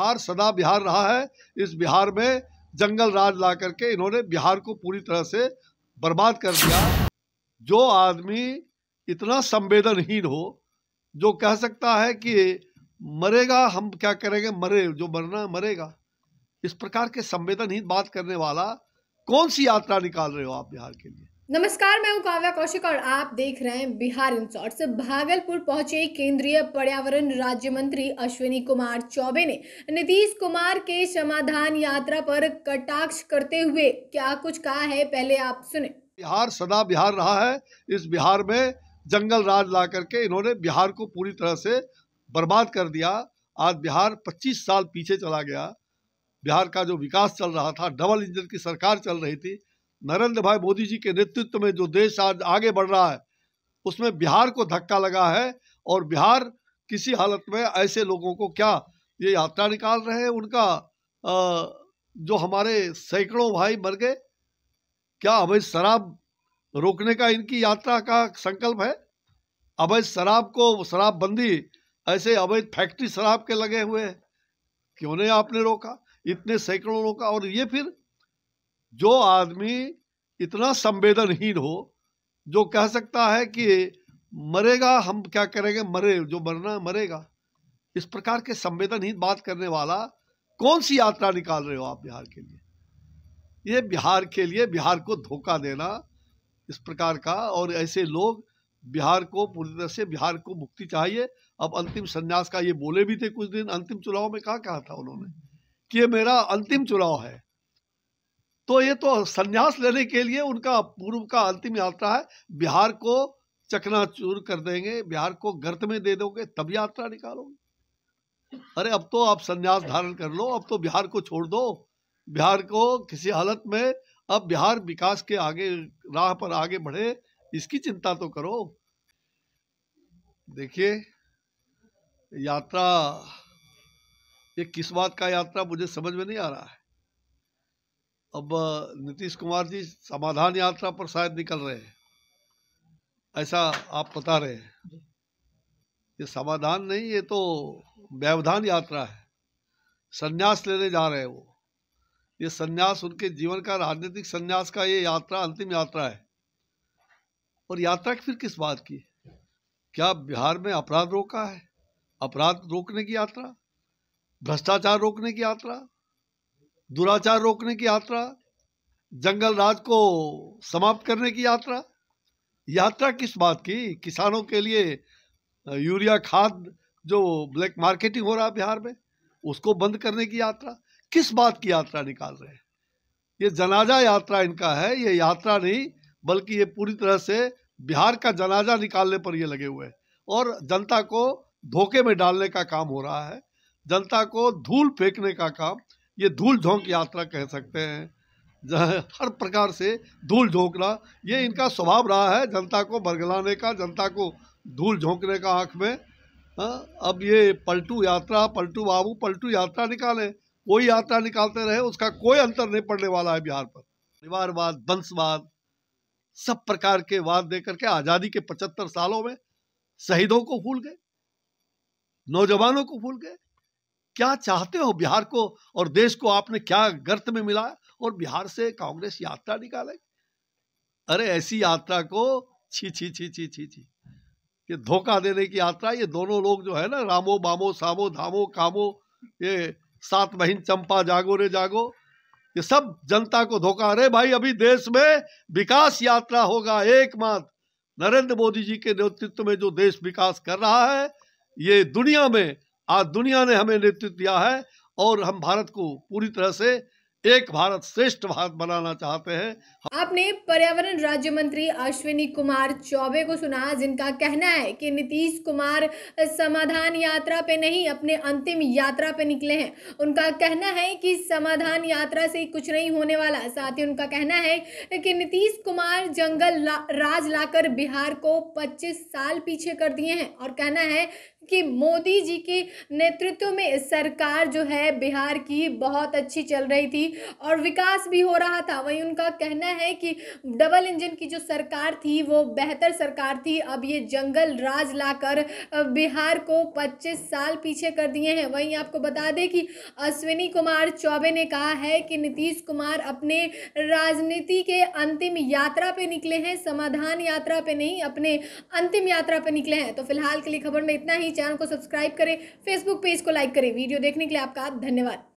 बिहार सदा बिहार रहा है इस बिहार में जंगल राज ला करके इन्होंने बिहार को पूरी तरह से बर्बाद कर दिया जो आदमी इतना संवेदनहीन हो जो कह सकता है कि मरेगा हम क्या करेंगे मरे जो मरना मरेगा इस प्रकार के संवेदनहीन बात करने वाला कौन सी यात्रा निकाल रहे हो आप बिहार के लिए नमस्कार मैं हूं काव्या कौशिक और आप देख रहे हैं बिहार इन भागलपुर पहुंचे केंद्रीय पर्यावरण राज्य मंत्री अश्विनी कुमार चौबे ने नीतीश कुमार के समाधान यात्रा पर कटाक्ष करते हुए क्या कुछ कहा है पहले आप सुने बिहार सदा बिहार रहा है इस बिहार में जंगल राज ला करके इन्होंने बिहार को पूरी तरह से बर्बाद कर दिया आज बिहार पच्चीस साल पीछे चला गया बिहार का जो विकास चल रहा था डबल इंजन की सरकार चल रही थी नरेंद्र भाई मोदी जी के नेतृत्व में जो देश आज आगे बढ़ रहा है उसमें बिहार को धक्का लगा है और बिहार किसी हालत में ऐसे लोगों को क्या ये यात्रा निकाल रहे हैं उनका आ, जो हमारे सैकड़ों भाई मर गए क्या अवैध शराब रोकने का इनकी यात्रा का संकल्प है अवैध शराब को शराबबंदी ऐसे अवैध फैक्ट्री शराब के लगे हुए हैं क्यों नहीं आपने रोका इतने सैकड़ों रोका और ये फिर जो आदमी इतना संवेदनहीन हो जो कह सकता है कि मरेगा हम क्या करेंगे मरे जो मरना मरेगा इस प्रकार के संवेदनहीन बात करने वाला कौन सी यात्रा निकाल रहे हो आप बिहार के लिए ये बिहार के लिए बिहार को धोखा देना इस प्रकार का और ऐसे लोग बिहार को पूरी तरह से बिहार को मुक्ति चाहिए अब अंतिम संन्यास का ये बोले भी थे कुछ दिन अंतिम चुनाव में कहा कहा था उन्होंने कि ये मेरा अंतिम चुनाव है तो ये तो संन्यास लेने के लिए उनका पूर्व का अंतिम यात्रा है बिहार को चकनाचूर कर देंगे बिहार को गर्त में दे दोगे तब यात्रा निकालोगे अरे अब तो आप संन्यास धारण कर लो अब तो बिहार को छोड़ दो बिहार को किसी हालत में अब बिहार विकास के आगे राह पर आगे बढ़े इसकी चिंता तो करो देखिए यात्रा ये किस बात का यात्रा मुझे समझ में नहीं आ रहा है अब नीतीश कुमार जी समाधान यात्रा पर शायद निकल रहे हैं ऐसा आप बता रहे हैं ये समाधान नहीं ये तो व्यवधान यात्रा है संन्यास लेने जा रहे हैं वो ये संन्यास उनके जीवन का राजनीतिक संन्यास का ये यात्रा अंतिम यात्रा है और यात्रा फिर किस बात की क्या बिहार में अपराध रोका है अपराध रोकने की यात्रा भ्रष्टाचार रोकने की यात्रा दुराचार रोकने की यात्रा जंगल राज को समाप्त करने की यात्रा यात्रा किस बात की किसानों के लिए यूरिया खाद जो ब्लैक मार्केटिंग हो रहा है बिहार में उसको बंद करने की यात्रा किस बात की यात्रा निकाल रहे हैं ये जनाजा यात्रा इनका है ये यात्रा नहीं बल्कि ये पूरी तरह से बिहार का जनाजा निकालने पर ये लगे हुए हैं और जनता को धोखे में डालने का काम हो रहा है जनता को धूल फेंकने का काम ये धूल झोंक यात्रा कह सकते हैं जहाँ हर प्रकार से धूल झोंकना ये इनका स्वभाव रहा है जनता को बरगलाने का जनता को धूल झोंकने का आँख में आ, हाँ, अब ये पलटू यात्रा पलटू बाबू पलटू यात्रा निकाले कोई यात्रा निकालते रहे उसका कोई अंतर नहीं पड़ने वाला है बिहार पर परिवारवाद वंशवाद सब प्रकार के वाद दे करके आज़ादी के पचहत्तर सालों में शहीदों को भूल गए नौजवानों को भूल गए क्या चाहते हो बिहार को और देश को आपने क्या गर्त में मिलाया और बिहार से कांग्रेस यात्रा निकाले अरे ऐसी यात्रा को छी छी छी छी छी छी ये धोखा देने की यात्रा ये दोनों लोग जो है ना रामो बामो सामो धामो कामो ये सात महीन चंपा जागो रे जागो ये सब जनता को धोखा अरे भाई अभी देश में विकास यात्रा होगा एकमात्र नरेंद्र मोदी जी के नेतृत्व में जो देश विकास कर रहा है ये दुनिया में आज दुनिया ने हमें नेतृत्व दिया है और हम भारत को पूरी तरह से एक भारत श्रेष्ठ भारत बनाना चाहते हैं आपने पर्यावरण राज्य मंत्री अश्विनी कुमार चौबे को सुना जिनका कहना है कि नीतीश कुमार समाधान यात्रा पे नहीं अपने अंतिम यात्रा पे निकले हैं उनका कहना है कि समाधान यात्रा से कुछ नहीं होने वाला साथ ही उनका कहना है कि नीतीश कुमार जंगल ला, राज लाकर बिहार को पच्चीस साल पीछे कर दिए हैं और कहना है कि मोदी जी के नेतृत्व में सरकार जो है बिहार की बहुत अच्छी चल रही थी और विकास भी हो रहा था वहीं उनका कहना है कि डबल इंजन की जो सरकार थी वो बेहतर सरकार थी अब ये जंगल राज लाकर बिहार को 25 साल पीछे कर दिए हैं वहीं आपको बता दें कि अश्विनी कुमार चौबे ने कहा है कि नीतीश कुमार अपने राजनीति के अंतिम यात्रा पर निकले हैं समाधान यात्रा पर नहीं अपने अंतिम यात्रा पर निकले हैं तो फिलहाल के लिए खबर में इतना ही चैनल को सब्सक्राइब करें फेसबुक पेज को लाइक करें वीडियो देखने के लिए आपका धन्यवाद